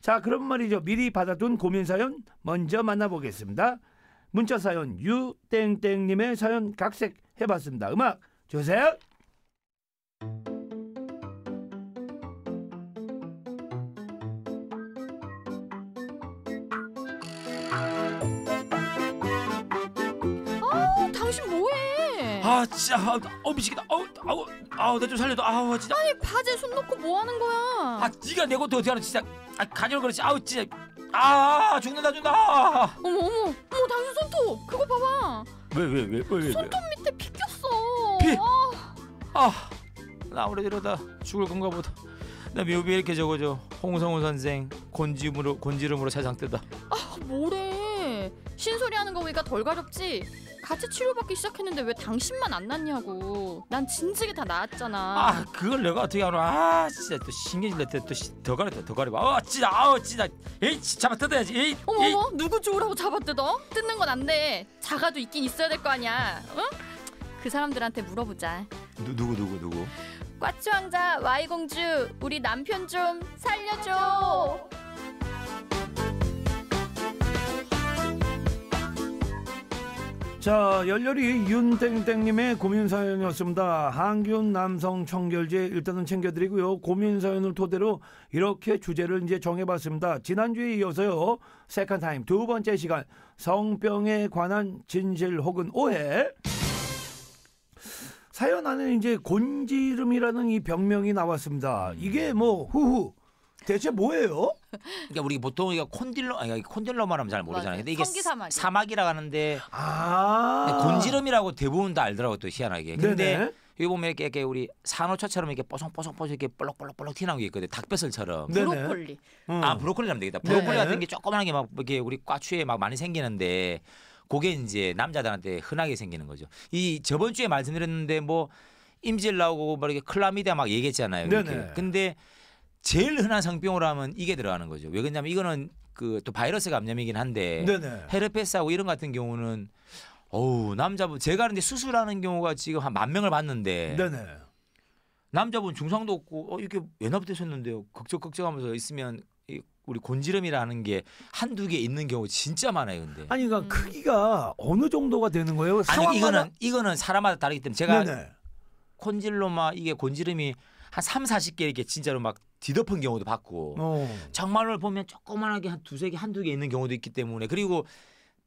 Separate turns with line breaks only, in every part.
자, 그런 말이죠. 미리 받아둔 고민 사연 먼저 만나보겠습니다. 문자 사연 유땡땡님의 사연 각색 해봤습니다. 음악 주세요.
아, 당신 뭐해? 아
진짜 아, 어 미치겠다 아우 아우 아우 나좀 살려줘 아우 진짜 아니
바지에 손 넣고 뭐 하는 거야? 아
네가 내 것도 어떻게 알아 진짜 아가이로 그렇지 아우 진짜 아 죽는다 죽는다
어머 어머 어머 당신 손톱 그거 봐봐
왜왜왜 왜왜 손톱
밑에 피 꼈어 피?
아나 아, 오래 이러다 죽을 건가 보다 나 묘비에 이렇게 적어줘 홍성우 선생 곤지름으로 곤지름으로 세상 뜨다
아 뭐래 신소리 하는 거 보니까 덜 가렵지 같이 치료받기 시작했는데 왜 당신만 안 낫냐고. 난 진즉에 다 나았잖아. 아
그걸 내가 어떻게 알아? 아 진짜 또 신경질 날또 더가리 더가리 봐. 어, 아 진짜 아우 에이 잡아 뜯어야지. 에이
어머 어머 누구 좋으라고 잡아뜯어? 뜯는 건 안 돼. 자가도 있긴 있어야 될 거 아니야. 응? 그 사람들한테 물어보자.
누, 누구
누구 누구?
꽈추 왕자 와이 공주 우리 남편 좀 살려줘.
자, 열렬히 윤땡땡님의 고민사연이었습니다. 한균 남성 청결제 일단은 챙겨드리고요. 고민사연을 토대로 이렇게 주제를 이제 정해봤습니다. 지난주에 이어서요. 세컨타임 두 번째 시간. 성병에 관한 진실 혹은 오해. 사연 안에 이제 곤지름이라는 이 병명이 나왔습니다. 이게 뭐, 후후. 대체 뭐예요?
그러니까 우리 보통 이거 콘딜러 아니 콘딜러말 하면 잘 모르잖아요. 근데 이게 성기 사막이. 사막이라 하는데
아.
곤지름이라고 대부분 다 알더라고 또 희한하게. 근데 네네. 여기 보면 이렇게, 이렇게 우리 산호초처럼 이렇게 뽀송뽀송뽀송 이렇게 뽈록뽈록뽈록튀어나오게 있거든. 요 닭뼈슬처럼. 브로콜리. 음. 아 브로콜리라면 되겠다. 브로콜리 같은 게 조그만한 게막 이렇게 우리 과추에막 많이 생기는데 그게 이제 남자들한테 흔하게 생기는 거죠. 이 저번 주에 말씀드렸는데 뭐 임질 나오고 뭐 이렇게 클라미디아 막 얘기했잖아요. 네네. 이렇게. 근데 제일 흔한 성병으로 하면 이게 들어가는 거죠. 왜 그러냐면 이거는 그 또 바이러스 감염이긴 한데 네네. 헤르페스하고 이런 같은 경우는 어우 남자분 제가 하는데 수술하는 경우가 지금 한 만 명을 봤는데 네네. 남자분 중상도 없고 어 이렇게 부터되었는데요 걱정 걱정하면서 있으면 이 우리 곤지름이라는 게 한두 개 있는 경우 진짜 많아요 근데
아니 그러니까 음. 크기가 어느 정도가 되는 거예요? 아니 이거는
이거는 사람마다 다르기 때문에 제가 콘질로마 이게 곤지름이 한 3, 40개 이렇게 진짜로 막 뒤덮은 경우도 봤고 오. 어. 정말로 보면 조그만하게 한 두세 개 한두 개 있는 경우도 있기 때문에 그리고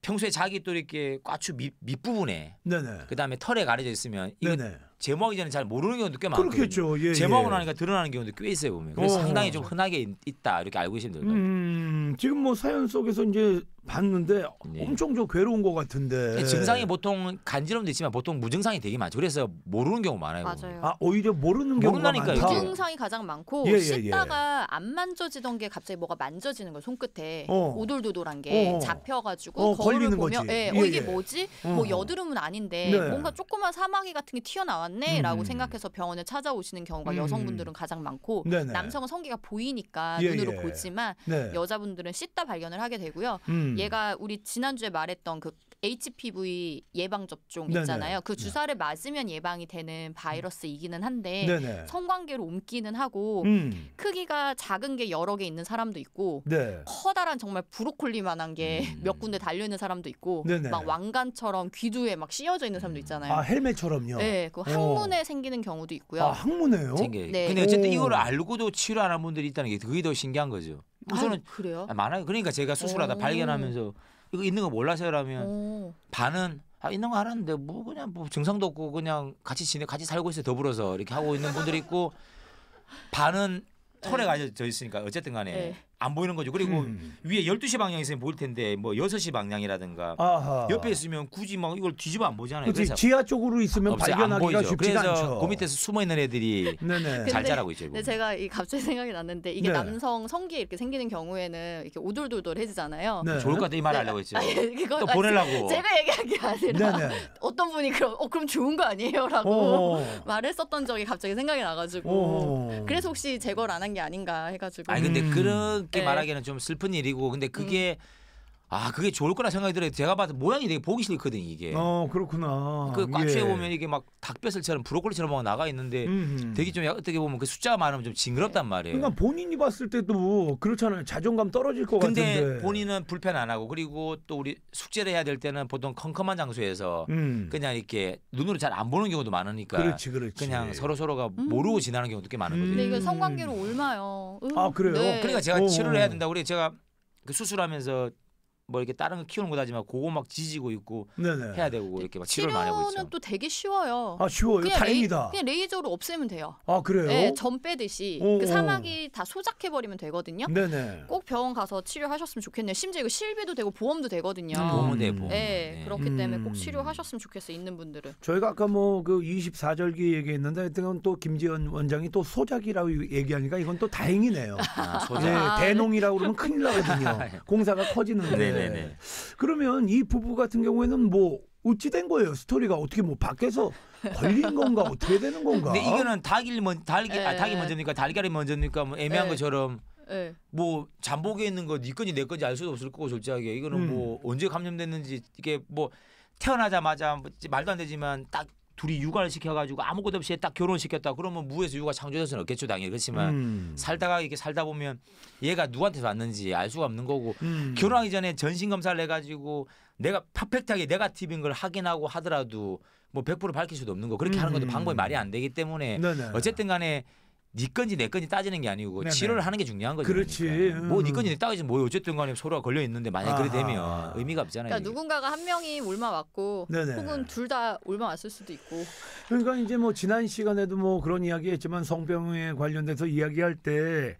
평소에 자기 또 이렇게 꽈추 밑, 밑부분에 네네. 그다음에 털에 가려져 있으면 이거 네네. 제목이기는잘 모르는 경우도 꽤많거요 그렇겠죠. 예, 제모하 예. 나니까 드러나는 경우도 꽤 있어요 보면. 그래서 어. 상당히 좀 흔하게 있, 다 이렇게 알고 계시면 됩니다.
음, 지금 뭐 사연 속에서 이제 봤는데 예. 엄청 좀 괴로운 것 같은데. 네, 증상이
보통 간지럼도 있지만 보통 무증상이 되게 많죠. 그래서 모르는 경우 많아요. 맞아요. 아 오히려 모르는 경우가 많다. 무증상이
가장 많고 예, 씻다가 예, 예. 안 만져지던 게 갑자기 뭐가 만져지는 거예요. 손끝에 어. 오돌도돌한 게 어. 잡혀가지고 어, 거울을 보면 거지. 예, 예 어 이게 뭐지? 어. 뭐 여드름은 아닌데 네. 뭔가 조그만 사마귀 같은 게 튀어나왔. 않네라고 음. 생각해서 병원을 찾아오시는 경우가 음. 여성분들은 가장 많고 네네. 남성은 성기가 보이니까 예, 눈으로 예. 보지만 네. 여자분들은 씻다 발견을 하게 되고요. 음. 얘가 우리 지난주에 말했던 그 HPV 예방 접종 있잖아요. 네네. 그 네. 주사를 맞으면 예방이 되는 바이러스이기는 한데 네네. 성관계로 옮기는 하고 음. 크기가 작은 게 여러 개 있는 사람도 있고 네. 커다란 정말 브로콜리만한 게몇 음. 군데 달려 있는 사람도 있고 네네. 막 왕관처럼 귀두에 막 씌어져 있는 사람도 음. 있잖아요. 아 헬멧처럼요.
네, 그 어. 항문에
어. 생기는 경우도 있고요. 아
항문에요? 네. 근데 어쨌든 오. 이걸 알고도 치료 안한 분들이 있다는 게 그게 더 신기한 거죠. 우선은 아, 그래요? 많아요. 그러니까 제가 수술하다 오. 발견하면서. 이거 있는 거 몰라서라면 요 반은 아 있는 거 알았는데 뭐 그냥 뭐 증상도 없고 그냥 같이 지내 같이 살고 있어 더불어서 이렇게 하고 있는 분들이 있고 반은 털에 네. 가져 있으니까 어쨌든 간에 네. 안 보이는 거죠. 그리고 음. 위에 12시 방향에서 보일 텐데 뭐 6시 방향이라든가 아하. 옆에 있으면 굳이 막 이걸 뒤집어 안 보잖아요. 그치, 그래서 지하 쪽으로 있으면 발견하기가 쉽지 그래서 않죠. 그 밑에서 숨어 있는 애들이 네네. 잘 자라고 있죠. 근데
제가 이 갑자기 생각이 났는데 이게 네. 남성 성기에 이렇게 생기는 경우에는 이렇게 오돌돌돌해지잖아요. 네. 아, 좋을 것 같아
이말 네. 하려고 했죠. 아니, 예. 또 아, 보내려고. 제가
얘기한 게 아니라 네네. 네. 어떤 분이 그럼 어 그럼 좋은 거 아니에요라고 어, 어, 어. 말을 썼던 적이 갑자기 생각이 나가지고 오오. 그래서 혹시 제거를 안 한 게 아닌가 해가지고. 아니 근데
음. 그런 쉽게 네. 말하기는좀 슬픈 일이고 근데 그게 음. 아 그게 좋을 거라 생각이 들어요. 제가 봐도 모양이 되게 보기 싫거든 이게.
어 그렇구나. 그 꽈추에 예. 보면
이게 막닭뱃살처럼 브로콜리처럼 막 나가 있는데 음흠. 되게 좀 어떻게 보면 그 숫자 가 많으면 좀 징그럽단 말이에요.
그러니까 본인이 봤을 때도 그렇잖아요. 자존감 떨어질 것 근데 같은데.
본인은 불편 안 하고 그리고 또 우리 숙제를 해야 될 때는 보통 컴컴한 장소에서 음. 그냥 이렇게 눈으로 잘 안 보는 경우도 많으니까. 그렇지 그렇지. 그냥 서로 서로가 음. 모르고 지나는 경우도 꽤 많은 거죠. 음. 근데 이거 음.
성관계로 옮아요. 음. 아 그래요? 네. 그러니까 제가 치료를 해야
된다. 고 우리 제가 그 수술하면서 뭐 이렇게 다른 거 키우는 거다지만 그거 막 지지고 있고 네네. 해야 되고 이렇게 막 치료를 많이 하고 치료는 있죠.
또 되게 쉬워요. 아 쉬워요. 그냥 다행이다. 레이, 그냥 레이저로 없애면 돼요.
아 그래요? 네, 점
빼듯이 오, 그 사막이 다 소작해 버리면 되거든요. 네네. 꼭 병원 가서 치료하셨으면 좋겠네요. 심지어 이거 실비도 되고 보험도 되거든요. 음, 보험은 돼, 네, 보험. 네, 네. 그렇기 음. 때문에 꼭 치료하셨으면 좋겠어요. 있는 분들은.
저희가 아까 뭐 그 24절기 얘기했는데 하여튼 또 김지현 원장이 또 소작이라고 얘기하니까 이건 또 다행이네요. 아, 소작. 네, 아, 대농이라고 그러면 큰일
나거든요. 아, 예.
공사가 커지는데. 네네. 네네 네. 그러면 이 부부 같은 경우에는 뭐 어찌 된 거예요? 스토리가 어떻게 뭐 밖에서 걸린 건가 어떻게 되는 건가? 근데 이거는
닭이 먼 달기 아, 닭이 네. 먼저니까 달걀이 먼저니까뭐 애매한 에. 네. 것처럼 네. 뭐 잠복에 있는 거네 건지 내 건지 알 수도 없을 거고 솔직하게 이거는 음. 뭐 언제 감염됐는지 이게 뭐 태어나자마자 뭐 말도 안 되지만 딱 둘이 육아를 시켜가지고 아무것도 없이 딱 결혼시켰다 그러면 무에서 육아 창조될 수는 없겠죠 당연히 그렇지만 음. 살다가 이렇게 살다 보면 얘가 누구한테 왔는지 알 수가 없는 거고 음. 결혼하기 전에 전신 검사를 해가지고 내가 퍼펙트하게 네가티브인 걸 확인하고 하더라도 뭐100% 밝힐 수도 없는 거 그렇게 하는 것도 음. 방법이 말이 안 되기 때문에 네네. 어쨌든 간에 네 건지 내 건지 따지는 게 아니고 네네. 치료를 하는 게 중요한 거죠. 그렇지. 그러니까. 뭐 음. 뭐네 건지 내따지뭐 어쨌든 간에 서로가 걸려 있는데 만약 그래 되면 의미가 없잖아요. 그러니까
누군가가 한 명이 올마 왔고 네네. 혹은 둘다 올마 왔을 수도 있고.
그러니까 이제 뭐 지난 시간에도 뭐 그런 이야기했지만 성병에 관련돼서 이야기할 때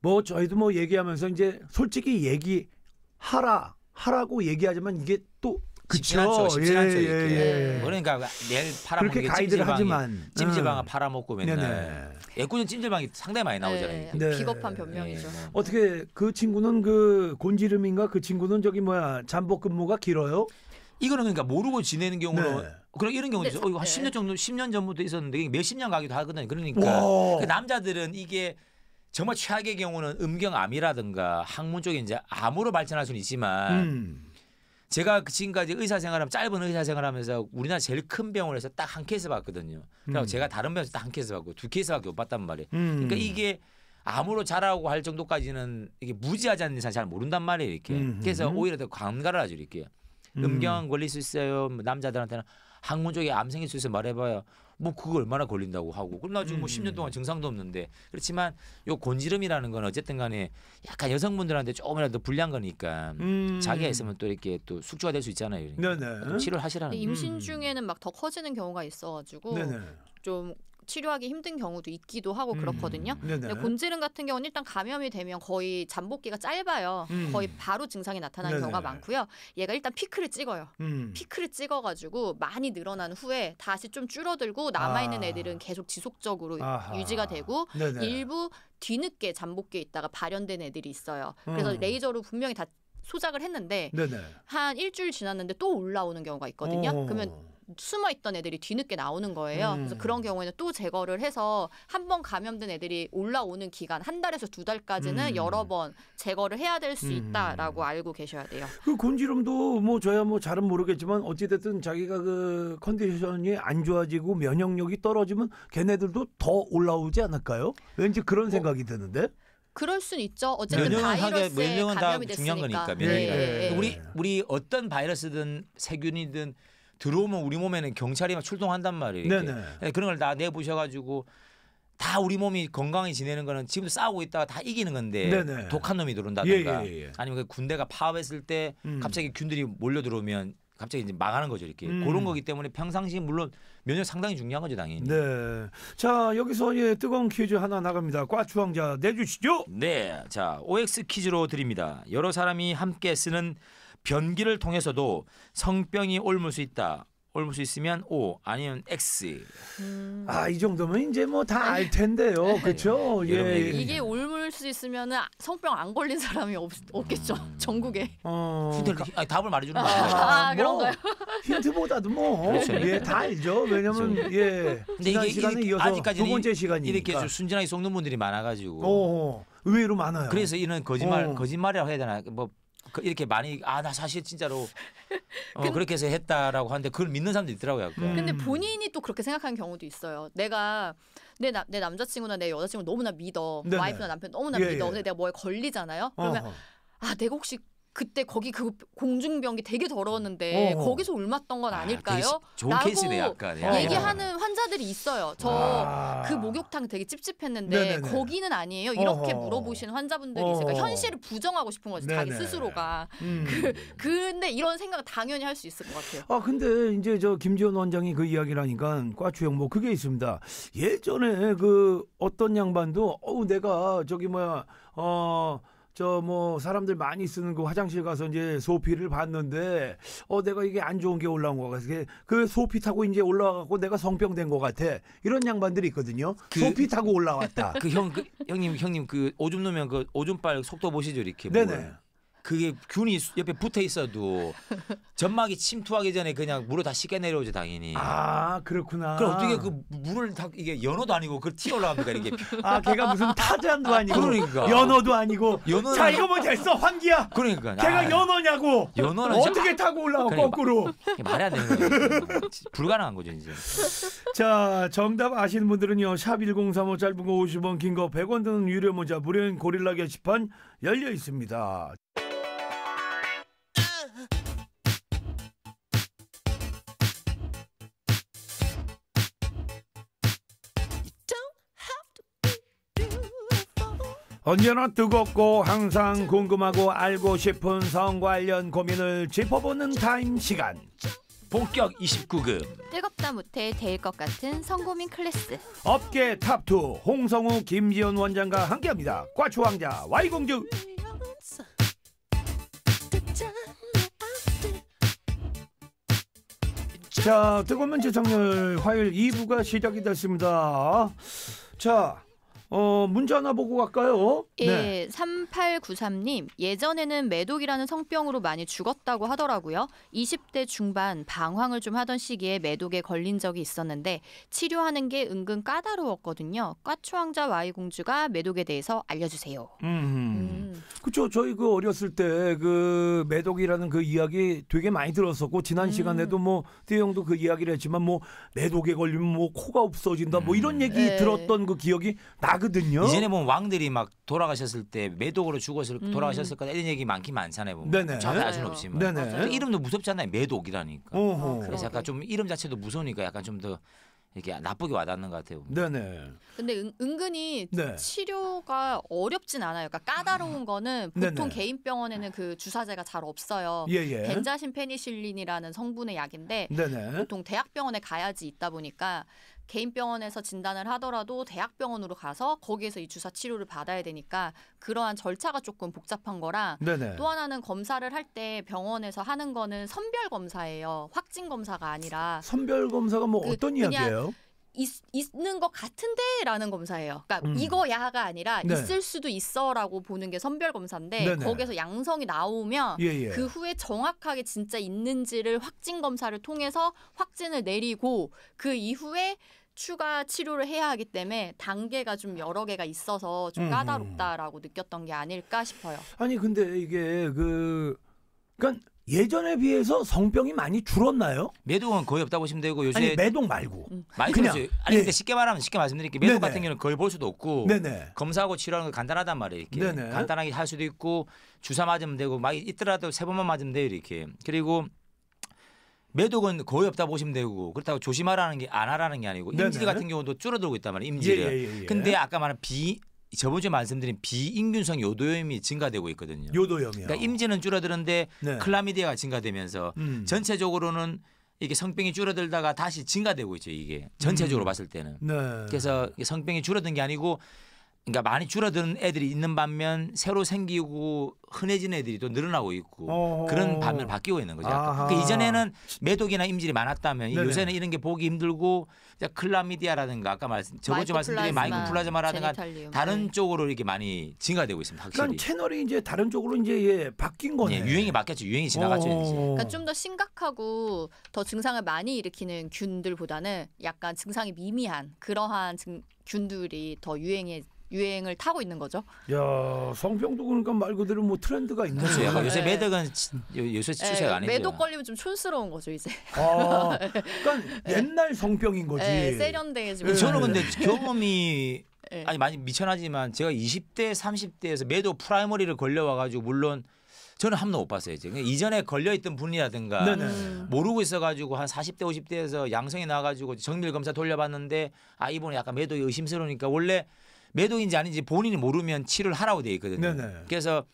뭐 저희도 뭐 얘기하면서 이제 솔직히 얘기하라 하라고 얘기하지만 이게 또 그쵸. 십 지난주 예, 이렇게. 예, 예. 그러니까
내일 팔아먹는 게 가이드를 하지만 찜질방아 음. 팔아먹고 맨날 네네. 예꾸 찜질방이 상당히 많이 나오잖아요. 네. 그 네.
비겁한 변명이죠. 네.
어떻게
그 친구는 그 곤지름인가 그 친구는 저기 뭐야 잠복 근무가 길어요? 이거는 그러니까
모르고 지내는 경우는 네. 그런 이런 경우도 있어. 네. 어, 한 10년 정도 10년 전부터 있었는데 몇십 년 가기도 하거든요. 그러니까 그 남자들은 이게 정말 최악의 경우는 음경암이라든가 항문 쪽에 이제 암으로 발전할 수는 있지만 음. 제가 그 지금까지 의사생활하면 짧은 의사생활하면서 우리나라 제일 큰 병원에서 딱 한 케이스 봤거든요. 그리고 그러니까 음. 제가 다른 병원에서 딱한 케이스 봤고 두 케이스밖에 못 봤단 말이에요. 음. 그러니까 이게 암으로 자라고 할 정도까지는 이게 무지하지 않는 이상 잘 모른단 말이에요 이렇게. 음 그래서 음. 오히려 더 관가를 하죠 이렇게. 음. 음경 걸릴 수 있어요. 뭐 남자들한테는 항문 쪽에 암 생길 수 있어요. 말해봐요. 뭐 그거 얼마나 걸린다고 하고 그럼 나 지금 뭐 음. 10년 동안 증상도 없는데 그렇지만 요 곤지름이라는 건 어쨌든 간에 약간 여성분들한테 조금이라도 불리한 거니까 음. 자기가 있으면 또 이렇게 또 숙주가 될 수 있잖아요.
그러니까. 네네.
치료
하시라는 임신 음. 중에는 막 더 커지는 경우가 있어가지고 네네. 네. 좀 치료하기 힘든 경우도 있기도 하고 음, 그렇거든요. 음. 근데 곤지름 같은 경우는 일단 감염이 되면 거의 잠복기가 짧아요. 음. 거의 바로 증상이 나타나는 네네 경우가 많고요. 얘가 일단 피크를 찍어요. 음. 피크를 찍어가지고 많이 늘어난 후에 다시 좀 줄어들고 남아있는 아. 애들은 계속 지속적으로 아하. 유지가 되고 네네. 일부 뒤늦게 잠복기에 있다가 발현된 애들이 있어요. 그래서 음. 레이저로 분명히 다 소작을 했는데 네네. 한 일주일 지났는데 또 올라오는 경우가 있거든요. 오. 그러면 숨어 있던 애들이 뒤늦게 나오는 거예요. 음. 그래서 그런 경우에는 또 제거를 해서 한 번 감염된 애들이 올라오는 기간 한 달에서 두 달까지는 음. 여러 번 제거를 해야 될수 음. 있다라고 알고 계셔야 돼요.
그 곤지름도 뭐 저야 뭐 잘은 모르겠지만 어찌 됐든 자기가 그 컨디션이 안 좋아지고 면역력이 떨어지면 걔네들도 더 올라오지 않을까요? 왠지 그런 어, 생각이 어. 드는데.
그럴 순 있죠. 어쨌든 바이러스에 감염이 됐으니까. 중요한 거니까. 네. 네. 우리
우리 어떤 바이러스든 세균이든 들어오면 우리 몸에는 경찰이 막 출동한단 말이에요. 네네. 네, 그런 걸 다 내보셔가지고 다 우리 몸이 건강히 지내는 거는 지금 도 싸우고 있다가 다 이기는 건데 네네. 독한 놈이 들어온다든가 예, 예, 예. 아니면 그 군대가 파업했을 때 음. 갑자기 균들이 몰려 들어오면 갑자기 이제 망하는 거죠 이렇게 음. 그런 거기 때문에 평상시 물론 면역 상당히 중요한 거죠 당연히. 네.
자 여기서 예 뜨거운 퀴즈 하나 나갑니다. 과 주황자 내주시죠.
네. 자 OX 퀴즈로 드립니다. 여러 사람이 함께 쓰는 변기를 통해서도 성병이 옮을 수 있다. 옮을 수 있으면 O 아니면 X. 음. 아이 정도면 이제 뭐 다 알 텐데요, 그렇죠? 예. 예. 이게
옮을 수있으면 성병 안 걸린 사람이 없, 없겠죠, 음. 전국에. 어. 힌 그러니까
아니, 답을 말해주는 아, 거예요.
아, 아 뭐, 그런가요? 힌트보다도 뭐,
그렇죠. 예, 다 알죠. 왜냐면 그렇죠. 예. 근데 이게 시간에 이렇게, 이어서 두 번째 시간이 이렇게 순진하게 속는 분들이 많아가지고. 오, 어, 어. 의외로 많아요. 그래서 이런 거짓말 오. 어. 거짓말이라고 해야 되나? 뭐그 이렇게 많이 아 나 사실 진짜로 어, 근데, 그렇게 해서 했다라고 하는데 그걸 믿는 사람도 있더라고요. 음. 근데
본인이 또 그렇게 생각하는 경우도 있어요. 내가 내, 나, 내 남자친구나 내 여자친구 너무나 믿어. 네네. 와이프나 남편 너무나 예, 믿어. 예. 근데 내가 뭐에 걸리잖아요. 그러면 어허. 아 내가 혹시 그때 거기 그공중병기 되게 더러웠는데 오. 어, 어. 거기서 울맞던 건 아, 아닐까요? 아, 좋은 라고 케이스네 약간. 얘기하는 야. 환자들이 있어요. 저그 아. 그 목욕탕 되게 찝찝했는데 네네네. 거기는 아니에요. 이렇게 어허. 물어보시는 환자분들이 어허. 있으니까 현실을 부정하고 싶은 거죠. 네네. 자기 스스로가. 음. 그, 근데 이런 생각을 당연히 할 수 있을 것 같아요.
아 근데 이제 저 김지원 원장이 그이야기를하니까 과추형 뭐 그게 있습니다. 예전에 그 어떤 양반도 어우 내가 저기 뭐야 어 저뭐 사람들 많이 쓰는 그 화장실 가서 이제 소피를 봤는데 어 내가 이게 안 좋은 게 올라온 거 같아. 그 소피 타고 이제 올라가고 내가 성병 된 거 같아. 이런 양반들이 있거든요. 그, 소피 타고 올라왔다.
그형 그, 형님 형님 그 오줌 누면 그 오줌빨 속도 보시죠 이렇게. 네네. 보 그게 균이 옆에 붙어 있어도 점막이 침투하기 전에 그냥 물로 다 씻겨 내려오죠 당연히. 아
그렇구나. 그럼 어떻게 그
물을 다 이게 연어도 아니고 그튀 올라갑니까 이게? 아 걔가 무슨 타잔도 아, 아니고 그러니까. 연어도 아니고. 연어자 이거 뭐 됐어 환기야. 그러니까. 걔가 아, 연어냐고.
연어는 어떻게 참... 타고 올라와 그러니까, 거꾸로.
말이 안 되는 거예요. 불가능한 거죠 이제.
자 정답 아시는 분들은요 샵 #1035 짧은 거 50원 긴 거 100원 드는 유료 문자 무료인 고릴라 게시판 열려 있습니다. 언제나 뜨겁고 항상 궁금하고 알고 싶은 성 관련 고민을 짚어보는 타임 시간. 본격 29급
뜨겁다 못해 될 것 같은 성고민 클래스
업계 탑2 홍성우 김지현 원장과 함께합니다. 과추왕자 와이공주 자 뜨거운 지 정렬 화요일 2부가 시작이 됐습니다. 자 어, 문제 하나 보고 갈까요? 예, 네.
3893님. 예전에는 매독이라는 성병으로 많이 죽었다고 하더라고요. 20대 중반 방황을 좀 하던 시기에 매독에 걸린 적이 있었는데 치료하는 게 은근 까다로웠거든요. 과추왕자 와이공주가 매독에 대해서 알려주세요.
음. 그렇죠. 저희 그 어렸을 때 그 매독이라는 그 이야기 되게 많이 들었었고 지난 음. 시간에도 뭐 대형도 그 이야기를 했지만 뭐 매독에 걸리면 뭐 코가 없어진다 뭐 이런 음. 얘기 네. 들었던
그 기억이 나그 나거든요. 이전에 보면 왕들이 막 돌아가셨을 때 매독으로 죽었을 음. 돌아가셨을 거다 이런 얘기 많긴 많잖아요. 보면. 네네. 정확는 없지만. 네네. 이름도 무섭잖아요. 매독이라니까. 어 그래서 약간 좀 이름 자체도 무서우니까 약간 좀 더 이렇게 나쁘게 와닿는 것 같아요. 네네.
근데 은, 은근히 네. 치료가 어렵진 않아요. 그러니까 까다로운 아. 거는 보통 네네. 개인 병원에는 그 주사제가 잘 없어요. 예예. 벤자신 페니실린이라는 성분의 약인데 네네. 보통 대학병원에 가야지 있다 보니까 개인 병원에서 진단을 하더라도 대학병원으로 가서 거기에서 이 주사 치료를 받아야 되니까 그러한 절차가 조금 복잡한 거라 네네. 또 하나는 검사를 할 때 병원에서 하는 거는 선별 검사예요. 확진 검사가 아니라 선별
검사가 뭐 그, 어떤 이야기예요?
있, 는것 같은데라는 검사예요. 그러니까 음. 이거야가 아니라 네. 있을 수도 있어라고 보는 게 선별 검사인데 네네. 거기서 양성이 나오면 예예. 예. 그 후에 정확하게 진짜 있는지를 확진 검사를 통해서 확진을 내리고 그 이후에 추가 치료를 해야 하기 때문에 단계가 좀 여러 개가 있어서 좀 음, 음. 까다롭다라고 음. 느꼈던 게 아닐까 싶어요. 아니
근데 이게 그 그러니까 예전에 비해서 성병이 많이 줄었나요?
매독은 거의 없다 보시면 되고 요새 아니 매독 말고 음. 음. 많이 그냥 줄었어요. 아니 예. 근데 쉽게 말하면 쉽게 말씀드릴게 매독 네네. 같은 경우는 거의 볼 수도 없고 네네. 검사하고 치료하는 거 간단하단 말이에요. 이렇게 네네. 간단하게 할 수도 있고 주사 맞으면 되고 막 있더라도 세 번만 맞으면 돼요 이렇게 그리고 매독은 거의 없다 보시면 되고 그렇다고 조심하라는 게 안 하라는 게 아니고 임질 같은 경우도 줄어들고 있단 말이에요. 임질이. 예 예, 예, 예, 근데 아까 말한 비 저번 주에 말씀드린 비인균성 요도염이 증가되고 있거든요. 요도염이요. 그러니까 임진은 줄어드는데 네. 클라미디아가 증가되면서 음. 전체적으로는 이게 성병이 줄어들다가 다시 증가되고 있죠 이게 전체적으로 음. 봤을 때는. 네. 그래서 성병이 줄어든 게 아니고 그러니까 많이 줄어드는 애들이 있는 반면 새로 생기고 흔해진 애들이 또 늘어나고 있고 어, 어, 어. 그런 반면 바뀌고 있는 거죠. 그러니까 이전에는 매독이나 임질이 많았다면 네네. 요새는 이런 게 보기 힘들고 이제 클라미디아라든가 아까 말씀 저번주 말씀드린 마이코플라즈마라든가 다른 네. 쪽으로 이렇게 많이 증가되고 있습니다. 확실히. 그러니까 채널이 이제 다른 쪽으로 이제 예, 바뀐 거네. 예, 유행이 바뀌었죠. 유행이
지나갔죠. 어.
그러니까 좀 더 심각하고 더 증상을 많이 일으키는 균들보다는 약간 증상이 미미한 그러한 증, 균들이 더 유행에 유행을 타고 있는 거죠.
야 성병도 그러니까 말 그대로 뭐 트렌드가 있는 거죠. 그렇죠. 그렇 요새 네.
매덕은 요새 네, 추세가 네. 아니죠. 매독
걸리면 좀 촌스러운 거죠 이제. 아, 그러니까
네. 옛날 성병인 거지. 네,
세련돼지 저는 근데
경험이 아니 많이 미천하지만 제가 20대 30대에서 매도 프라이머리를 걸려와가지고 물론 저는 한 번도 못 봤어요. 지금 그러니까 이전에 걸려있던 분이라든가 네네. 음. 모르고 있어가지고 한 40대 50대에서 양성이 나가지고 정밀 검사 돌려봤는데 아 이번에 약간 매도 의심스러우니까 원래 매도인지 아닌지 본인이 모르면 치료를 하라고 돼 있거든요. 네네. 그래서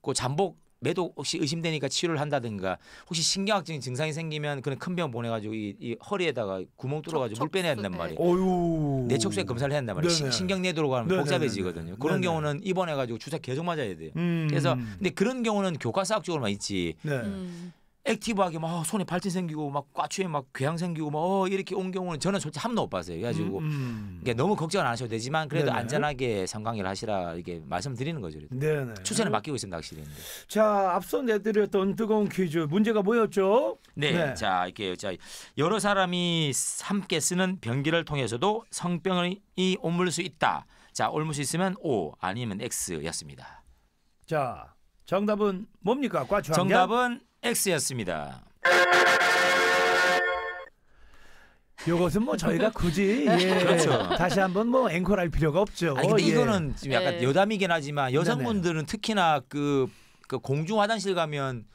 그 잠복 매도 혹시 의심되니까 치료를 한다든가 혹시 신경학적인 증상이 생기면 그런 큰병 보내가지고 이, 이 허리에다가 구멍 뚫어가지고 물 빼내야 된단 네. 말이에요. 어휴. 내척수액 검사를 해야 된단 말이에요. 시, 신경내도로 가면 복잡해지거든요. 그런 네네. 경우는 입원해가지고 주사 계속 맞아야 돼요. 음. 그래서 근데 그런 경우는 교과사학적으로만 있지. 네. 음. 액티브하게 막 어, 손에 발진 생기고 막과추에막궤양 생기고 막 뭐, 어, 이렇게 온 경우는 저는 솔직히 한 번도 못 봤어요. 그래가지고 음, 음. 그러니까 너무 걱정은 안 하셔도 되지만 그래도 네네. 안전하게 성관계를 하시라 이렇게 말씀드리는 거죠.
네네. 추천을
맡기고 있습니다, 확실히.
자 앞서 내드렸던 뜨거운 퀴즈 문제가 뭐였죠? 네, 네.
자 이렇게 자 여러 사람이 함께 쓰는 변기를 통해서도 성병이 옮을 수 있다. 자 옮을 수 있으면 O 아니면 X였습니다. 자 정답은 뭡니까? 과추 정답은 X였습니다. 요것은 뭐 저희가
굳이 예, 그렇죠. 다시 한번 뭐 앵콜할 필요가 없죠. 아니, 근데 예. 이거는 지 약간 네.
여담이긴 하지만 네, 네. 여성분들은 특히나 그, 그 공중 화장실 가면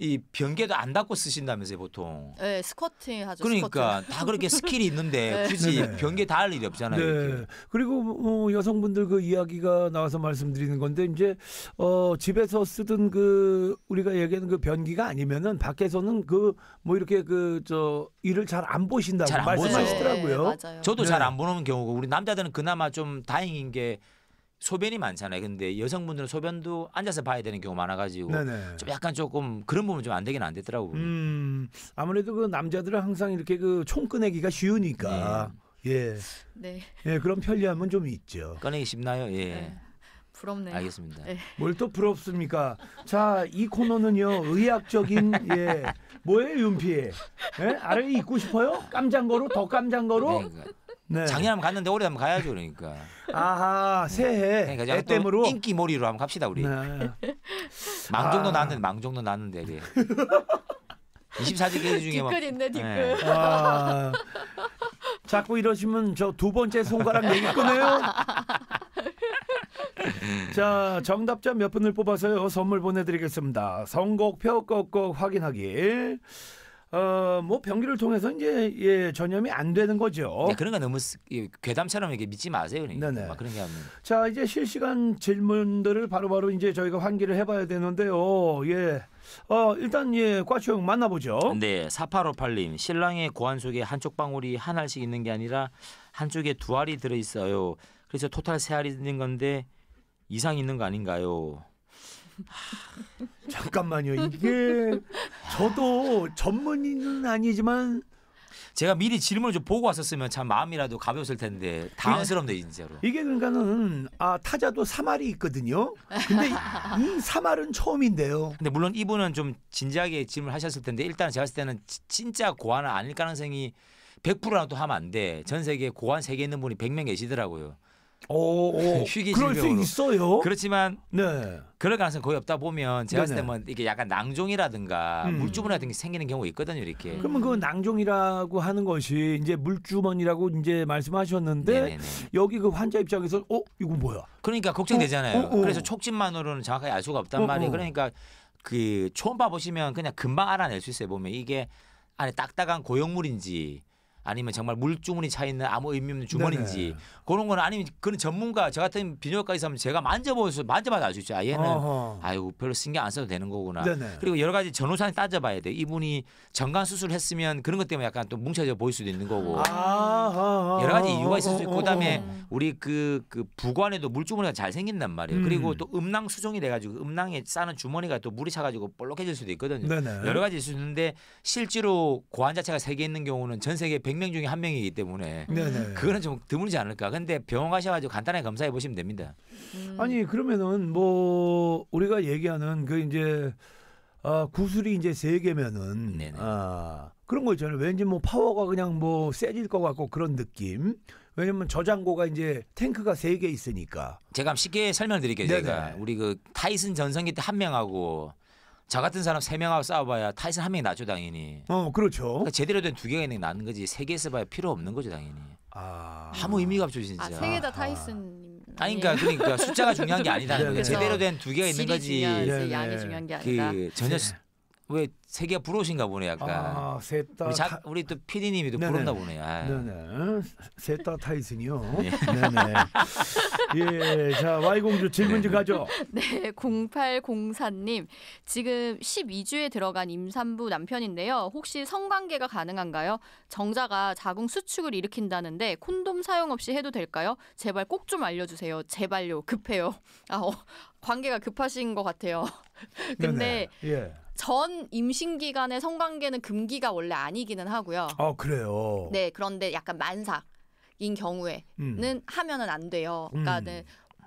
이변기도안 닦고 쓰신다면서요 보통.
네 스쿼팅 하죠. 그러니까 스쿼팅. 다 그렇게 스킬이
있는데 네. 굳이 네네. 변기 닿을 일이 없잖아요. 네. 이렇게.
그리고 어, 여성분들 그 이야기가 나와서 말씀드리는 건데 이제 어, 집에서 쓰던 그 우리가 얘기하는 그 변기가 아니면은 밖에서는 그 뭐 이렇게 그 저 일을 잘 안 보신다고 잘안 말씀하시더라고요. 네, 저도 네.
잘안 보는 경우고 우리 남자들은 그나마 좀 다행인 게 소변이 많잖아요. 근데 여성분들은 소변도 앉아서 봐야 되는 경우 많아가지고 네네. 좀 약간 조금 그런 부분 좀안 되긴 안 되더라고요.
음, 아무래도 그 남자들은 항상 이렇게 그총 꺼내기가 쉬우니까 네. 예, 네, 예 그런 편리함은 좀 있죠.
꺼내기 쉽나요? 예. 네.
부럽네요. 알겠습니다. 네. 뭘또
부럽습니까? 자, 이 코너는요, 의학적인, 예. 뭐예요, 윤피? 에 예? 아래 입고 싶어요? 깜장거로? 더 깜장거로? 네, 그러니까
네. 작년 에 한번 갔는데 올해 한번 가야죠 그러니까.
아하
새해 그러니까 애땜으로 인기몰이로 한번 갑시다 우리. 네. 망정도 아. 났는데 망정도 났는데 이게. 24시 게 중에 뒷글 있네 뒷글. 네. 아, 자꾸 이러시면 저 두 번째 손가락 얘기
꺼내요. 자 정답자 몇 분을 뽑아서요 선물 보내드리겠습니다. 선곡표 꼭꼭 확인하기. 어뭐 변기를 통해서 이제 예 전염이 안 되는 거죠. 네, 그런 거 너무 괴담처럼 이게 믿지 마세요. 그러니 네네. 막 그런 게 하면. 자 이제 실시간 질문들을 바로바로 바로 이제 저희가 환기를 해봐야 되는데요. 예. 어 일단 예 과추형 만나보죠.
네, 사파로팔님 신랑의 고안 속에 한쪽 방울이 한 알씩 있는 게 아니라 한쪽에 두 알이 들어 있어요. 그래서 토탈 세 알이 있는 건데 이상 있는 거 아닌가요? 잠깐만요.
이게 저도 전문인은 아니지만
제가 미리 질문을 좀 보고 왔었으면 참 마음이라도 가벼웠을 텐데 당황스럽네요 예. 진짜로.
이게 그러니까는 아 타자도 사말이 있거든요. 근데 이 사말은 처음인데요.
근데 물론 이분은 좀 진지하게 질문을 하셨을 텐데 일단 제가 봤을 때는 진짜 고안은 아닐 가능성이 100%라도 하면 안 돼. 전 세계 고안 세계 있는 분이 100명 계시더라고요. 오, 오. 희귀 그럴 수 있어요. 그렇지만 네. 그럴 가능성 거의 없다 보면 제가 봤을 때뭐 네, 네. 이게 약간 낭종이라든가 음. 물주문이라든가 생기는 경우 있거든요 이렇게. 그러면 그
낭종이라고 하는 것이 이제 물주머니라고 이제 말씀하셨는데 네네네. 네, 여기 그 환자 입장에서 어 이거 뭐야?
그러니까 걱정되잖아요. 어, 어, 어. 그래서 촉진만으로는 정확하게 알 수가 없단 어, 말이에요. 어. 그러니까 그 초음파 보시면 그냥 금방 알아낼 수 있어요. 보면 이게 안에 딱딱한 고형물인지 아니면 정말 물주머니 차 있는 아무 의미 없는 주머니인지 네네. 그런 건 아니면 그런 전문가 저 같은 비뇨기과 의사면 제가 만져보면서 만져봐도 알 수 있죠. 아 얘는 아유 별로 신경 안 써도 되는 거구나. 네네. 그리고 여러 가지 전후산이 따져봐야 돼. 이분이 정관 수술 을 했으면 그런 것 때문에 약간 또 뭉쳐져 보일 수도 있는 거고 아 여러 가지 이유가 있을 수 있고 그다음에 우리 그, 그 부관에도 물주머니가 잘 생긴단 말이에요. 음. 그리고 또 음낭 수종이 돼가지고 음낭에 싸는 주머니가 또 물이 차가지고 볼록해질 수도 있거든요. 네네. 여러 가지 있을 수 있는데 실제로 고환 자체가 세 개 있는 경우는 전 세계 100 100명 중에 한 명이기 때문에 네네. 그거는 좀 드물지 않을까. 근데 병원 가셔가지고 간단하게 검사해 보시면 됩니다.
음. 아니 그러면은 뭐 우리가 얘기하는 그 이제 아, 구슬이 이제 세 개면은 네네. 아 그런 거 있잖아요. 왠지 뭐 파워가 그냥 뭐 세질 것 같고 그런 느낌. 왜냐면 저장고가 이제 탱크가 세 개 있으니까.
제가 쉽게 설명드릴게요. 네네. 제가 우리 그 타이슨 전성기 때 한 명하고 저 같은 사람 세 명하고 싸워봐야 타이슨 한 명이 나죠 당연히.
어 그렇죠. 그러니까
제대로 된 두 개가 있는 게 나는 거지 세개 써봐야 필요 없는 거죠 당연히. 아 아무 의미가 없죠 진짜. 아, 세개 다 아. 타이슨. 아 그러니까 그러니까 숫자가 중요한 게 아니다는 거 네, 네. 제대로 된 두 개가 있는 거지. 네, 질이 중요한 게 그 아니다. 그 전혀 네. 왜 세계가 부러우신가 보네 약간. 아, 셋다 우리, 우리 또 PD님이 또 부럽나 보네. 아.
네네. 셋다 타이슨이요. 네. 네네. 예, 자 와이공주 질문지 네. 가죠.
네, 0804님 지금 12주에 들어간 임산부 남편인데요. 혹시 성관계가 가능한가요? 정자가 자궁 수축을 일으킨다는데 콘돔 사용 없이 해도 될까요? 제발 꼭 좀 알려주세요. 제발요. 급해요. 아, 어, 관계가 급하신 것 같아요. 근데 예. 전 임신 기간의 성관계는 금기가 원래 아니기는 하고요.
아 그래요. 네
그런데 약간 만삭인 경우에는 음. 하면은 안 돼요. 그러니까는 음. 네,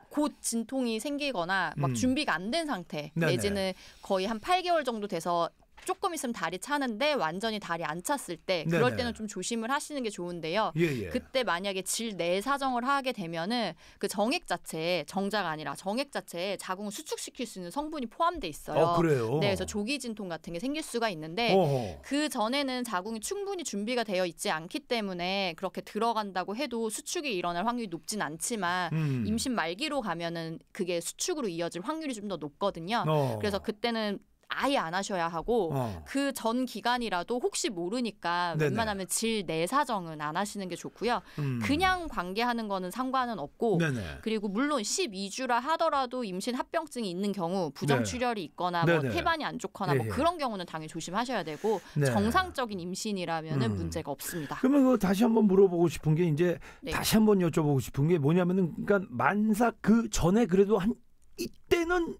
곧 진통이 생기거나 막 음. 준비가 안 된 상태 내지는 거의 한 8개월 정도 돼서 조금 있으면 다리 차는데 완전히 다리 안 찼을 때 네, 그럴 네네. 때는 좀 조심을 하시는 게 좋은데요. 예예. 예. 그때 만약에 질 내 사정을 하게 되면은 그 정액 자체에 정자가 아니라 정액 자체에 자궁을 수축시킬 수 있는 성분이 포함돼 있어요. 어, 그래요. 네, 그래서 조기 진통 같은 게 생길 수가 있는데 어허. 그 전에는 자궁이 충분히 준비가 되어 있지 않기 때문에 그렇게 들어간다고 해도 수축이 일어날 확률이 높진 않지만 음. 임신 말기로 가면은 그게 수축으로 이어질 확률이 좀 더 높거든요. 어. 그래서 그때는 아예 안 하셔야 하고 어. 그전 기간이라도 혹시 모르니까 네네. 웬만하면 질 내 사정은 안 하시는 게 좋고요. 음. 그냥 관계하는 거는 상관은 없고 네네. 그리고 물론 12주라 하더라도 임신 합병증이 있는 경우 부정 네. 출혈이 있거나 뭐 태반이 안 좋거나 뭐 예, 예. 그런 경우는 당연히 조심하셔야 되고 네. 정상적인 임신이라면은 음. 문제가 없습니다.
그러면 그 다시 한번 물어보고 싶은 게 이제 네. 다시 한번 여쭤보고 싶은 게 뭐냐면은 그러니까 만사그 전에 그래도 한 이때는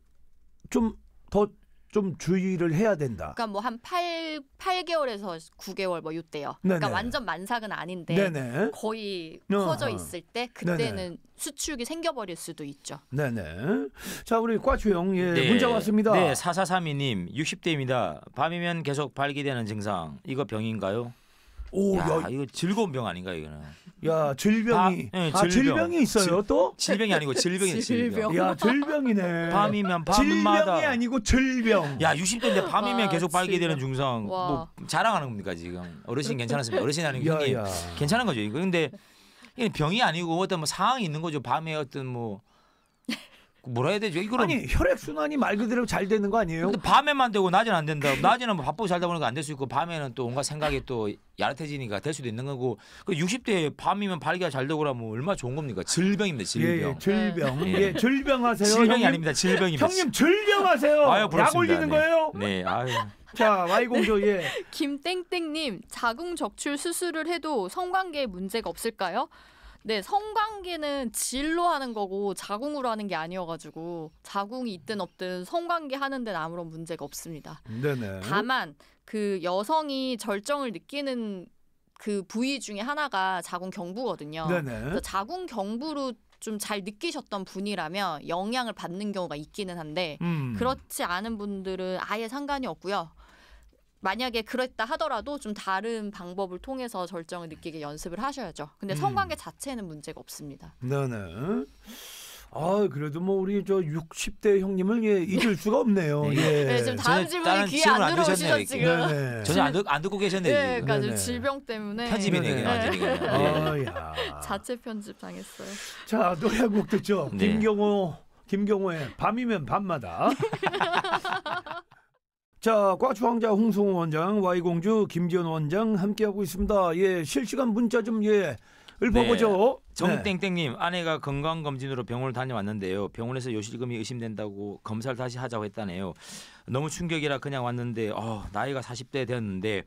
좀더 좀 주의를 해야 된다. 그러니까
뭐한 8, 8개월에서 9개월 뭐 이때요. 뭐 그러니까 완전 만삭은 아닌데 네네. 거의 커져 있을 때 그때는 네네. 수축이 생겨버릴 수도 있죠.
네네. 자 우리 과추영 예, 네. 문자 왔습니다. 네,
4432님 60대입니다. 밤이면 계속 발기되는 증상 이거 병인가요? 오, 야, 야, 이거 즐거운 병 아닌가 이거는.
야, 질병이. 바, 네, 아, 질병. 아, 질병이 있어요, 질, 또? 질병이 아니고 질병이 질병. 질병. 야, 질병이네. 밤이면 밤마다 질병이 아니고
질병. 야, 60대인데 밤이면 와, 계속 빨게 되는 중성. 와. 뭐 자랑하는 겁니까, 지금? 어르신 괜찮았습니까 어르신 아니고 형님. 괜찮은 거죠, 이거. 근데 이게 병이 아니고 어떤 뭐 상황이 있는 거죠. 밤에 어떤 뭐 뭐라 해야 되죠? 이거는 아니
혈액 순환이 말 그대로 잘 되는
거 아니에요? 근데 밤에만 되고 낮에는 안 된다. 낮에는 뭐 바쁘고 살다 보니까 안 될 수 있고 밤에는 또 온갖 생각이 또 야릇해지니까 될 수도 있는 거고 그 60대 밤이면 발기가 잘 되고 라면 뭐 얼마 좋은 겁니까? 질병입니다. 예, 질병. 예, 질병. 예. 예, 질병하세요. 질병이 형님. 아닙니다. 질병입니다. 형님 질병하세요. 아유, 약 올리는 네. 거예요? 네.
아유. 자, 와이공조 예.
김땡땡님 자궁 적출 수술을 해도 성관계에 문제가 없을까요? 네, 성관계는 질로 하는 거고 자궁으로 하는 게 아니어가지고 자궁이 있든 없든 성관계 하는 데는 아무런 문제가 없습니다.
네네. 다만
그 여성이 절정을 느끼는 그 부위 중에 하나가 자궁 경부거든요. 네네. 자궁 경부로 좀 잘 느끼셨던 분이라면 영향을 받는 경우가 있기는 한데 음. 그렇지 않은 분들은 아예 상관이 없고요. 만약에 그랬다 하더라도 좀 다른 방법을 통해서 절정을 느끼게 연습을 하셔야죠. 근데 음. 성관계 음. 자체는 문제가 없습니다.
네네. 아 그래도 뭐 우리 저 60대 형님을 예, 잊을 수가 없네요.
네, 예. 네, 지금 다음 질문 귀에 안 들어오시죠 지금. 네네. 전혀 안, 듣, 안 듣고 계셨네요. 네, 그러니까 질병 때문에 편집이네요. 네. 아, 네.
아, 자체 편집 당했어요.
자 노래 한 곡 듣죠. 네. 김경호 김경호의 밤이면 밤마다. 자, 과추황자 홍승호 원장, 와이공주 김지현 원장 함께하고 있습니다. 예, 실시간 문자 좀 예, 읊어보죠. 네. 네.
정땡땡님 아내가 건강검진으로 병원을 다녀왔는데요. 병원에서 요실금이 의심된다고 검사를 다시 하자고 했다네요. 너무 충격이라 그냥 왔는데 어, 나이가 40대 되었는데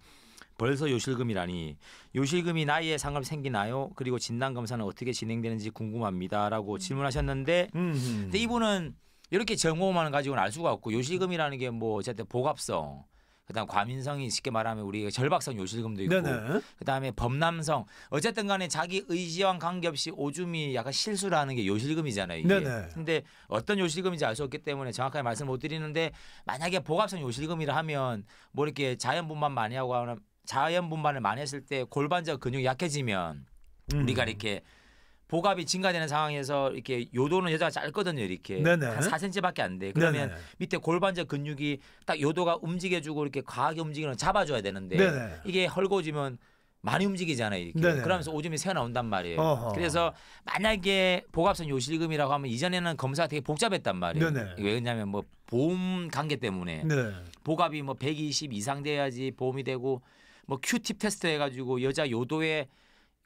벌써 요실금이라니 요실금이 나이에 상관이 생기나요? 그리고 진단 검사는 어떻게 진행되는지 궁금합니다라고 음. 질문하셨는데 음흠. 근데 이분은 이렇게 정보만 가지고는 알 수가 없고 요실금이라는 게 뭐 어쨌든 복합성 그다음 과민성이 쉽게 말하면 우리 절박성 요실금도 있고 네네. 그다음에 범람성 어쨌든 간에 자기 의지와 관계없이 오줌이 약간 실수를하는게 요실금이잖아요 이게 네네. 근데 어떤 요실금인지 알 수 없기 때문에 정확하게 말씀 못 드리는데 만약에 복합성 요실금이라 하면 뭐 이렇게 자연분만 많이 하고 하는 자연분만을 많이 했을 때 골반적 근육이 약해지면 우리가 음. 이렇게 복압이 증가되는 상황에서 이렇게 요도는 여자가 짧거든요 이렇게 네네. 한 4cm밖에 안 돼. 그러면 네네. 밑에 골반적 근육이 딱 요도가 움직여주고 이렇게 과하게 움직이는 잡아줘야 되는데 네네. 이게 헐거워지면 많이 움직이잖아요. 이렇게. 네네. 그러면서 오줌이 새어 나온단 말이에요. 어허. 그래서 만약에 복합성 요실금이라고 하면 이전에는 검사가 되게 복잡했단 말이에요. 네네. 왜냐면뭐 보험 관계 때문에 네네. 복합이 뭐 120 이상 돼야지 보험이 되고 뭐 큐팁 테스트 해가지고 여자 요도에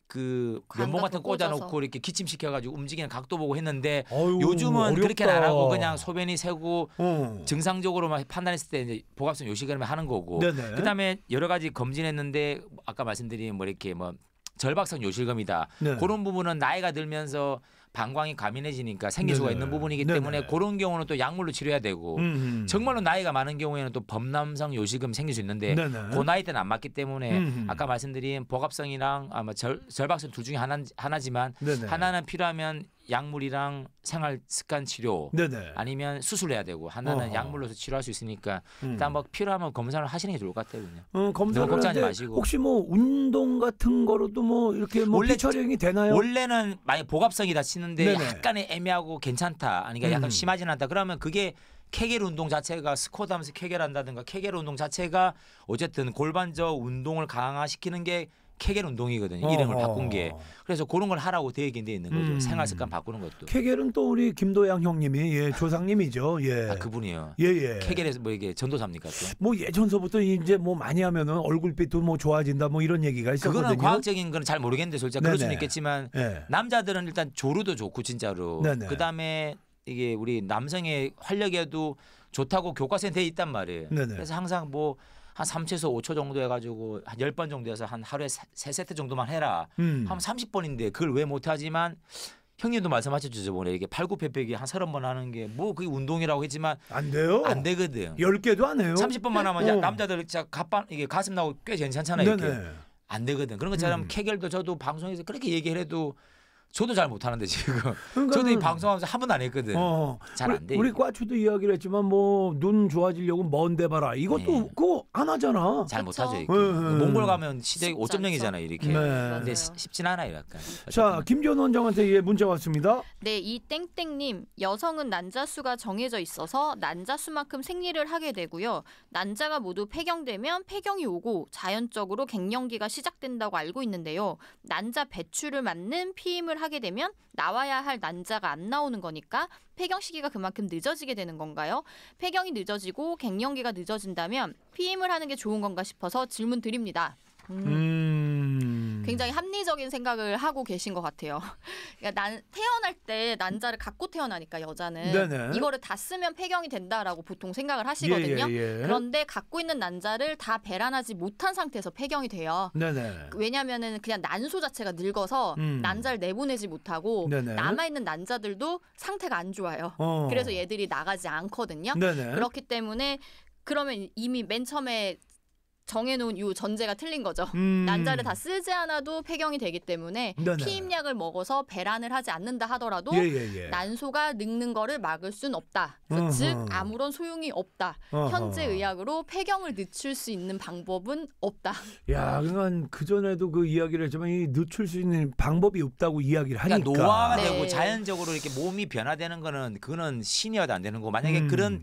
그 면봉 같은 거 꽂아놓고 꽂아서. 이렇게 기침시켜가지고 움직이는 각도 보고 했는데 아유, 요즘은 어렵다. 그렇게는 안 하고 그냥 소변이 새고 어. 정상적으로막 판단했을 때 이제 복합성 요식을 하는 거고 네네. 그다음에 여러 가지 검진했는데 아까 말씀드린 뭐 이렇게 뭐 절박성 요실금이다 네. 그런 부분은 나이가 들면서 방광이 가민해지니까 생길 수가 있는 부분이기 때문에 그런 경우는 또 약물로 치료해야 되고 음흠. 음. 정말로 나이가 많은 경우에는 또 범남성 요식음 생길 수 있는데 네네. 그 나이 때는 안 맞기 때문에 음흠. 음. 아까 말씀드린 복합성이랑 아마 절, 절박성 둘 중에 하나, 하나지만 네네. 하나는 필요하면 약물이랑 생활 습관 치료 네네. 아니면 수술해야 되고 하나는 어허. 약물로서 치료할 수 있으니까 음. 일단 뭐 필요하면 검사를 하시는 게 좋을 것 같아요. 그냥.
음, 검사를 걱정하지 마시고 혹시 뭐 운동 같은 거로도 뭐 이렇게 뭐 원래 처리이 되나요?
원래는 만약 복합성이다 치 하시는데 네네. 약간의 애매하고 괜찮다 아니까 약간 음. 심하진 않다 그러면 그게 케겔 운동 자체가 스쿼트 하면서 케겔 한다든가 케겔 운동 자체가 어쨌든 골반적 운동을 강화시키는 게 케겔 운동이거든요. 어, 이름을 어, 바꾼 게. 어, 그래서 그런 걸 하라고 대 얘기돼 있는 거죠. 음. 생활 습관 바꾸는 것도.
케겔은 또 우리 김도양 형님이 예, 아. 조상님이죠. 예. 아,
그분이요.
예, 예. 케겔에서
뭐 이게 전도사입니까? 또?
뭐 예전서부터 이제 뭐 많이 하면은 얼굴빛도 뭐 좋아진다 뭐 이런 얘기가 있었거든요. 그거는 과학적인
건 잘 모르겠는데 솔직히 네네. 그럴 수는 있겠지만 예. 남자들은 일단 조르도 좋고 진짜로. 네네. 그다음에 이게 우리 남성의 활력에도 좋다고 교과서에 돼 있단 말이에요. 네네. 그래서 항상 뭐한 3초에서 5초 정도 해가지고 한 10번 정도 해서 한 하루에 세세트 정도만 해라. 음. 하면 30번인데 그걸 왜 못하지만 형님도 말씀하셨죠 저번에 이게 팔굽혀펴기 한 서른 번 하는 게 뭐 그게 운동이라고 했지만 안 돼요 안 되거든
열 개도 안 해요 30번만 하면 어.
남자들 진짜 가방 이게 가슴 나고 꽤 괜찮잖아요 이렇게 안 되거든 그런 것처럼 음. 케겔도 저도 방송에서 그렇게 얘기를 해도 저도 잘 못하는데 지금 그러니까 저도 이 방송하면서 한 번 안 했거든. 어, 어. 잘안 돼. 우리
과추도 이야기를 했지만 뭐 눈 좋아지려고 먼데 봐라. 이것도 네. 그거 안 하잖아. 잘 못하죠. 이렇게.
네, 네, 네. 몽골 가면 시댁 5.0이잖아 이렇게. 네. 근데 쉽진 않아요 약간.
자 김지원 원장한테 예, 문자 왔습니다.
네 이 땡땡님 여성은 난자 수가 정해져 있어서 난자 수만큼 생리를 하게 되고요. 난자가 모두 폐경되면 폐경이 오고 자연적으로 갱년기가 시작된다고 알고 있는데요. 난자 배출을 맞는 피임을 출산을 하게 되면 나와야 할 난자가 안 나오는 거니까 폐경 시기가 그만큼 늦어지게 되는 건가요? 폐경이 늦어지고 갱년기가 늦어진다면 피임을 하는 게 좋은 건가 싶어서 질문 드립니다. 음. 음... 굉장히 합리적인 생각을 하고 계신 것 같아요. 그러니까 난 태어날 때 난자를 갖고 태어나니까 여자는 네네. 이거를 다 쓰면 폐경이 된다라고 보통 생각을 하시거든요. 예, 예, 예. 그런데 갖고 있는 난자를 다 배란하지 못한 상태에서 폐경이 돼요. 왜냐하면 그냥 난소 자체가 늙어서 음. 난자를 내보내지 못하고 네네. 남아있는 난자들도 상태가 안 좋아요. 어. 그래서 얘들이 나가지 않거든요. 그렇기 때문에 그러면 이미 맨 처음에 정해놓은 요 전제가 틀린 거죠. 음. 난자를 다 쓰지 않아도 폐경이 되기 때문에 네네. 피임약을 먹어서 배란을 하지 않는다 하더라도 예, 예, 예. 난소가 늙는 거를 막을 순 없다. 어허. 즉 아무런 소용이 없다. 어허. 현재 의학으로 폐경을 늦출 수 있는 방법은 없다.
야, 그건 그러니까 그 전에도 그 이야기를 했지만 이 늦출 수 있는 방법이 없다고 이야기를 그러니까 하니까 그러니까 노화가 네. 되고 자연적으로
이렇게 몸이 변화되는 거는 그는신이어도안 되는 거고 만약에 음. 그런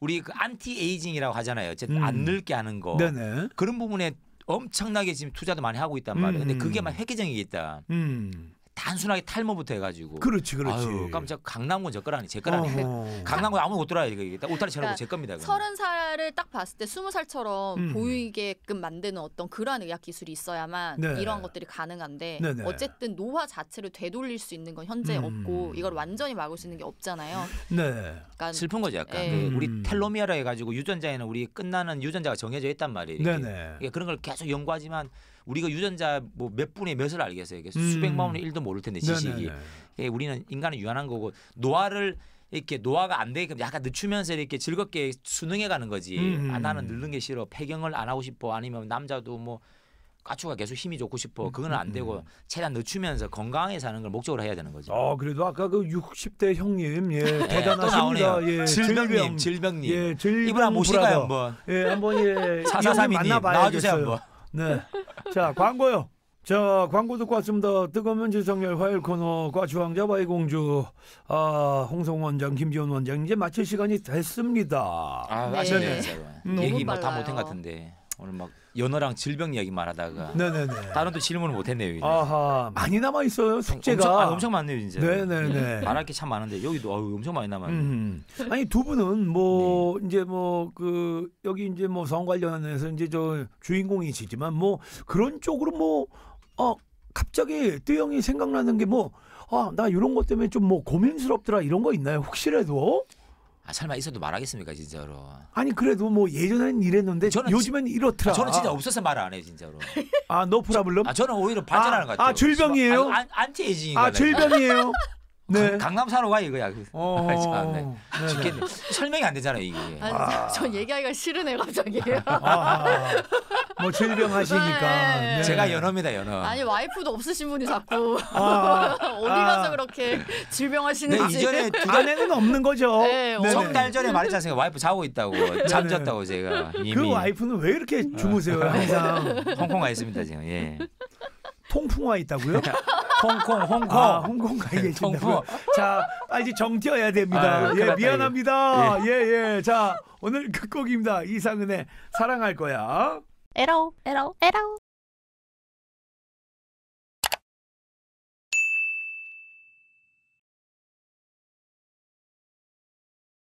우리 그 안티 에이징이라고 하잖아요. 어쨌든 음. 안 늙게 하는 거. 네네. 그런 부분에 엄청나게 지금 투자도 많이 하고 있단 말이에요. 근데 음. 그게 막 획기적이겠다. 음. 단순하게 탈모부터 해가지고. 그렇지, 그렇지. 아유, 깜짝 강남군 제거아니제 거라니. 강남구 아무 못 돌아야 이게 오다리 채놓고 제 겁니다. 서른
살을 딱 봤을 때 스무 살처럼 음. 보이게끔 만드는 어떤 그러한 의학 기술이 있어야만 네. 이러한 것들이 가능한데 네네. 네. 어쨌든 노화 자체를 되돌릴 수 있는 건 현재 음. 없고 이걸 완전히 막을 수 있는 게 없잖아요.
네. 그러니까 슬픈 거죠, 약간 네. 그 우리 음. 텔로미아라 해가지고 유전자에는 우리 끝나는 유전자가 정해져 있단 말이에요. 네네. 그러니까 네. 그런 걸 계속 연구하지만. 우리가 유전자 뭐 몇 분의 몇을 알겠어요. 이게 음. 수백만 원의 일도 모를 텐데 지식이. 네, 네, 네. 예, 우리는 인간은 유한한 거고 노화를 이렇게 노화가 안 되게끔 약간 늦추면서 이렇게 즐겁게 수능해 가는 거지. 음. 아 나는 음. 늙는 게 싫어. 폐경을 안 하고 싶어. 아니면 남자도 뭐가축가 계속 힘이 좋고 싶어. 음, 그거는 안 음, 되고 최대한 늦추면서 건강하게 사는 걸 목적으로 해야 되는 거죠. 아 어, 그래도 아까
그 60대 형님 예, 예 대단하십니다. 예, 질병님,
질병님. 예, 질병 이분
한번 모실까요 한번. 예, 한번 예. 사사삼이님 나주세요 한번. 네. 자, 광고요. 자, 광고 듣고 왔습니다. 뜨거운 지성열 화요일 코너, 과주왕자 바이공주, 아, 홍성 원장, 김지원 원장, 이제 마칠 시간이 됐습니다. 아, 네. 아쉽네. 네. 음. 너무 얘기 뭐다 빨라요. 못한 것
같은데. 오늘 막 연어랑 질병 이야기말 하다가 네네네. 다른 또 질문을 못 했네요. 이제.
아하 많이 남아 있어요 숙제가 엄청, 아, 엄청
많네요 진짜. 네네네. 예. 말할 게 참 많은데 여기도 아유, 엄청 많이 남아요 음.
아니 두 분은 뭐 네. 이제 뭐 그 여기 이제 뭐 성 관련해서 이제 저 주인공이시지만 뭐 그런 쪽으로 뭐어 갑자기 뜨영이 생각나는 게 뭐, 아, 나 이런 것 때문에 좀 뭐 고민스럽더라 이런 거 있나요? 혹시라도?
아, 설마 있어도 말하겠습니까 진짜로
아니 그래도 뭐 예전에는 이랬는데 저는 요즘엔 이렇더라 아, 저는 진짜 아.
없어서 말 안해 진짜로 아노 프라블럼 아 저는 오히려 반전하는 아, 것 아, 같아요 아, 아 질병이에요 안, 안티 에이징 아 질병이에요 네. 강남 사러 가 이거야. 그 어. 참, 아, 네. 네, 네 설명이 안 되잖아요 이게. 아니,
아. 전 얘기하기가 싫으네 갑자기. 아, 아,
아. 뭐 질병하시니까. 네. 네. 제가 연어입니다 연어. 아니
와이프도 없으신 분이 자꾸 아. 어디 가서 그렇게 네. 질병하시는지. 이전에 두... 아내는
없는 거죠. 네, 석달 전에 말했지 않습니까? 와이프 자고 있다고 잠졌다고 제가. 그 이미. 그 와이프는 왜 이렇게 주무세요
항상. 홍콩 가
있습니다 지금. 예.
통풍화 있다고요? 홍콩, 홍콩. 아, 홍콩 가 계신다고요? 자, 빨리 정지어야 됩니다. 아 예, 미안합니다. 예. 예, 예. 자, 오늘 끝곡입니다. 이상은의 사랑할 거야.
에러에러에러